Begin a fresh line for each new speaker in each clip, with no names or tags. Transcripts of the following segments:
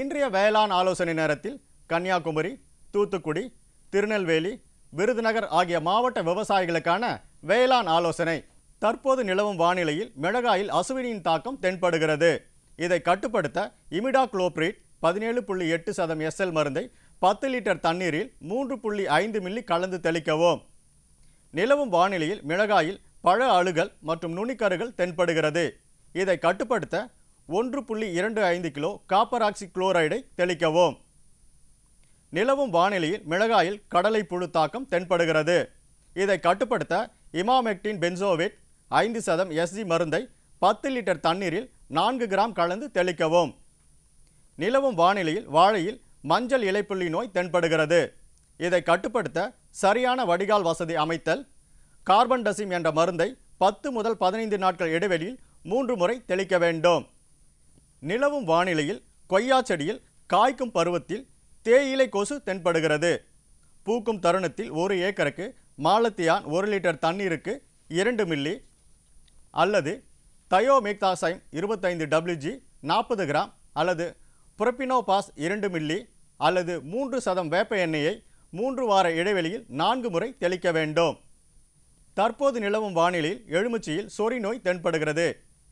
இன்றைய வேளாண் ஆலோசனை நேரத்தில் கன்னியாகுமரி தூத்துக்குடி திருநெல்வேலி விருதுநகர் ஆகிய மாவட்ட விவசாயிகளுக்கான வேளாண் ஆலோசனை தற்போது நிலவும் வானிலையில் மிளகாயில் அசுவினியின் தாக்கம் தென்படுகிறது இதை கட்டுப்படுத்த இமிடா குளோப்ரேட் பதினேழு புள்ளி எட்டு சதம் எஸ்எல் மருந்தை பத்து லிட்டர் தண்ணீரில் மூன்று புள்ளி ஐந்து மில்லி கலந்து தெளிக்கவும் நிலவும் வானிலையில் மிளகாயில் பழ அழுகல் மற்றும் நுனிக்கருகள் தென்படுகிறது இதை கட்டுப்படுத்த ஒன்று புள்ளி இரண்டு ஐந்து கிலோ காப்பர் ஆக்சி குளோரைடை தெளிக்கவும் நிலவும் வானிலையில் மிளகாயில் கடலை புழு தாக்கம் தென்படுகிறது இதை கட்டுப்படுத்த இமாமெக்டின் பென்சோவேட் ஐந்து சதம் எஸ்ஜி மருந்தை பத்து லிட்டர் தண்ணீரில் நான்கு கிராம் கலந்து தெளிக்கவும் நிலவும் வானிலையில் வாழையில் மஞ்சள் இலைப்புள்ளி நோய் தென்படுகிறது இதை கட்டுப்படுத்த சரியான வடிகால் வசதி அமைத்தல் கார்பன் டசிம் என்ற மருந்தை பத்து முதல் பதினைந்து நாட்கள் இடைவெளியில் மூன்று முறை தெளிக்க வேண்டும் நிலவும் வானிலையில் கொய்யா செடியில் காய்க்கும் பருவத்தில் தேயிலை கொசு தென்படுகிறது பூக்கும் தருணத்தில் ஒரு ஏக்கருக்கு மாலத்தியான் ஒரு லிட்டர் தண்ணீருக்கு இரண்டு மில்லி அல்லது தயோமேக்தாசைம் இருபத்தைந்து டபிள்யூஜி நாற்பது கிராம் அல்லது புரப்பினோபாஸ் இரண்டு மில்லி அல்லது மூன்று சதம் வேப்ப எண்ணெயை மூன்று வார இடைவெளியில் நான்கு முறை தெளிக்க வேண்டும் தற்போது நிலவும் வானிலையில் எழுமிச்சியில் சொறி நோய் தென்படுகிறது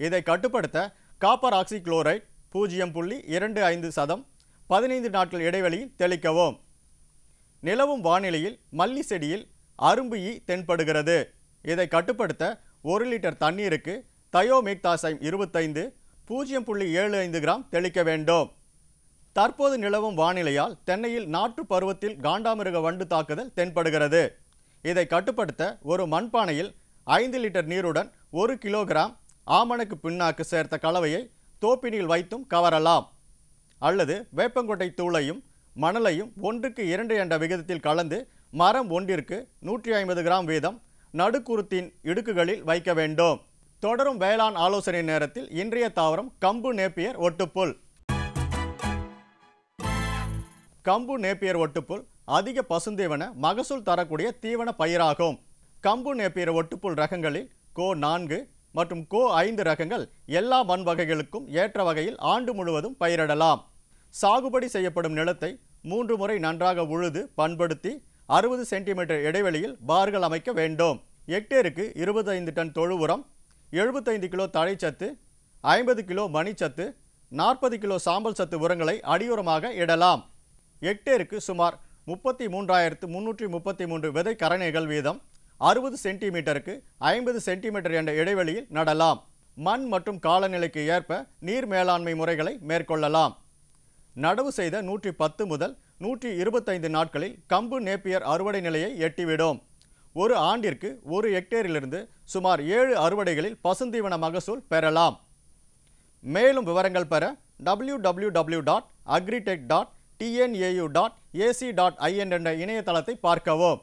இதை கட்டுப்படுத்த காப்பர் ஆக்சி குளோரைட் பூஜ்ஜியம் புள்ளி இரண்டு ஐந்து சதம் பதினைந்து நாட்கள் இடைவெளியில் தெளிக்கவும் நிலவும் வானிலையில் மல்லி செடியில் அரும்பு ஈ தென்படுகிறது இதை கட்டுப்படுத்த ஒரு லிட்டர் தண்ணீருக்கு தயோமேக்தாசைம் இருபத்தைந்து பூஜ்ஜியம் புள்ளி ஏழு ஐந்து கிராம் தெளிக்க வேண்டும் தற்போது நிலவும் வானிலையால் தென்னையில் நாற்று பருவத்தில் காண்டாமிருக வண்டு தாக்குதல் தென்படுகிறது இதை கட்டுப்படுத்த ஒரு மண்பானையில் ஐந்து லிட்டர் நீருடன் ஒரு கிலோகிராம் ஆமணக்கு பின்னாக்கு சேர்த்த கலவையை தோப்பினியில் வைத்தும் கவரலாம் அல்லது வேப்பங்கொட்டை தூளையும் மணலையும் ஒன்றுக்கு இரண்டு என்ற விகிதத்தில் கலந்து மரம் ஒன்றிற்கு நூற்றி ஐம்பது கிராம் வீதம் நடுக்குருத்தின் இடுக்குகளில் வைக்க வேண்டும் தொடரும் வேளாண் ஆலோசனை நேரத்தில் இன்றைய தாவரம் கம்பு நேப்பியர் ஒட்டுப்புல் கம்பு நேப்பியர் ஒட்டுப்புல் அதிக பசுந்தீவன மகசூல் தரக்கூடிய தீவன பயிராகும் கம்பு நேப்பியர் ஒட்டுப்புல் ரகங்களில் கோ நான்கு மற்றும் கோ ஐந்து ரகங்கள் எல்லா மண் வகைகளுக்கும் ஏற்ற வகையில் ஆண்டு முழுவதும் பயிரிடலாம் சாகுபடி செய்யப்படும் நிலத்தை மூன்று முறை நன்றாக உழுது பண்படுத்தி அறுபது சென்டிமீட்டர் இடைவெளியில் பார்கள் அமைக்க வேண்டும் எக்டேருக்கு இருபத்தைந்து டன் தொழு உரம் எழுபத்தைந்து கிலோ தழைச்சத்து ஐம்பது கிலோ மணிச்சத்து நாற்பது கிலோ சாம்பல் சத்து உரங்களை அடியுரமாக இடலாம் ஹெக்டேருக்கு சுமார் முப்பத்தி மூன்றாயிரத்து முன்னூற்றி முப்பத்தி மூன்று விதை கரணைகள் வீதம் அறுபது சென்டிமீட்டருக்கு ஐம்பது சென்டிமீட்டர் என்ற இடைவெளியில் நடலாம் மண் மற்றும் காலநிலைக்கு ஏற்ப நீர் மேலாண்மை முறைகளை மேற்கொள்ளலாம் நடவு செய்த நூற்றி பத்து முதல் நூற்றி இருபத்தைந்து நாட்களில் கம்பு நேப்பியர் அறுவடை நிலையை எட்டிவிடும் ஒரு ஆண்டிற்கு ஒரு ஹெக்டேரிலிருந்து சுமார் ஏழு அறுவடைகளில் பசுந்தீவன மகசூல் பெறலாம் மேலும் விவரங்கள் பெற W W W dot agritech dot TNAU dot AC dot IN என்ற இணையதளத்தை பார்க்கவும்